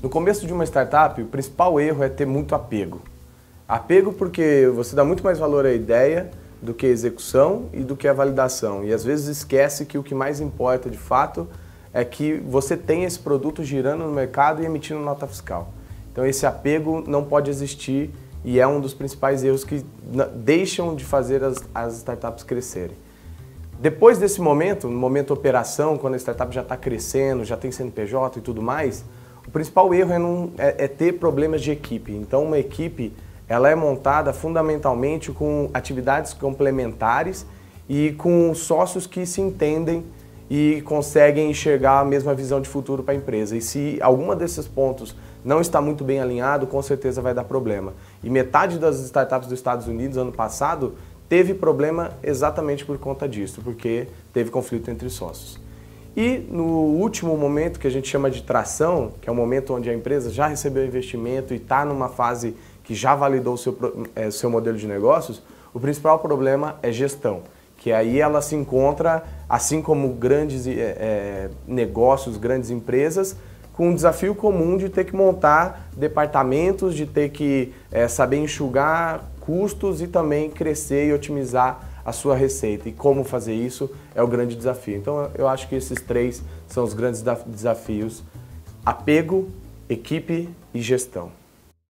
No começo de uma startup, o principal erro é ter muito apego. Apego porque você dá muito mais valor à ideia do que à execução e do que à validação. E às vezes esquece que o que mais importa de fato é que você tem esse produto girando no mercado e emitindo nota fiscal. Então esse apego não pode existir e é um dos principais erros que deixam de fazer as, as startups crescerem. Depois desse momento, no momento operação, quando a startup já está crescendo, já tem CNPJ e tudo mais, o principal erro é, não, é, é ter problemas de equipe. Então, uma equipe ela é montada fundamentalmente com atividades complementares e com sócios que se entendem e conseguem enxergar a mesma visão de futuro para a empresa. E se alguma desses pontos não está muito bem alinhado, com certeza vai dar problema. E metade das startups dos Estados Unidos ano passado teve problema exatamente por conta disso, porque teve conflito entre sócios. E no último momento, que a gente chama de tração, que é o momento onde a empresa já recebeu investimento e está numa fase que já validou o seu, é, seu modelo de negócios, o principal problema é gestão, que aí ela se encontra, assim como grandes é, é, negócios, grandes empresas, com um desafio comum de ter que montar departamentos, de ter que é, saber enxugar custos e também crescer e otimizar a sua receita. E como fazer isso é o grande desafio. Então eu acho que esses três são os grandes desafios: apego, equipe e gestão.